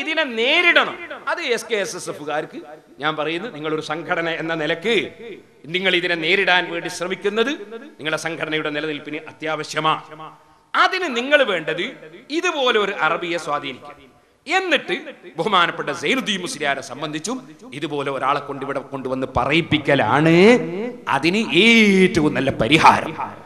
ഇതിനെ നേരിടണം അത് എസ് കെ എസ് എസ് എഫുകാർക്ക് ഞാൻ പറയുന്നത് നിങ്ങളൊരു സംഘടന എന്ന നിലക്ക് നിങ്ങൾ ഇതിനെ നേരിടാൻ വേണ്ടി ശ്രമിക്കുന്നത് നിങ്ങളുടെ സംഘടനയുടെ നിലനിൽപ്പിന് അത്യാവശ്യമാണ് അതിന് നിങ്ങൾ വേണ്ടത് ഇതുപോലെ ഒരു അറബിയെ സ്വാധീനിക്കാം എന്നിട്ട് ബഹുമാനപ്പെട്ട സൈനുദ്ദീൻ മുസ്ലിയാരെ സംബന്ധിച്ചും ഇതുപോലെ ഒരാളെ കൊണ്ട് കൊണ്ടുവന്ന് പറയിപ്പിക്കലാണ് അതിന് ഏറ്റവും നല്ല പരിഹാരം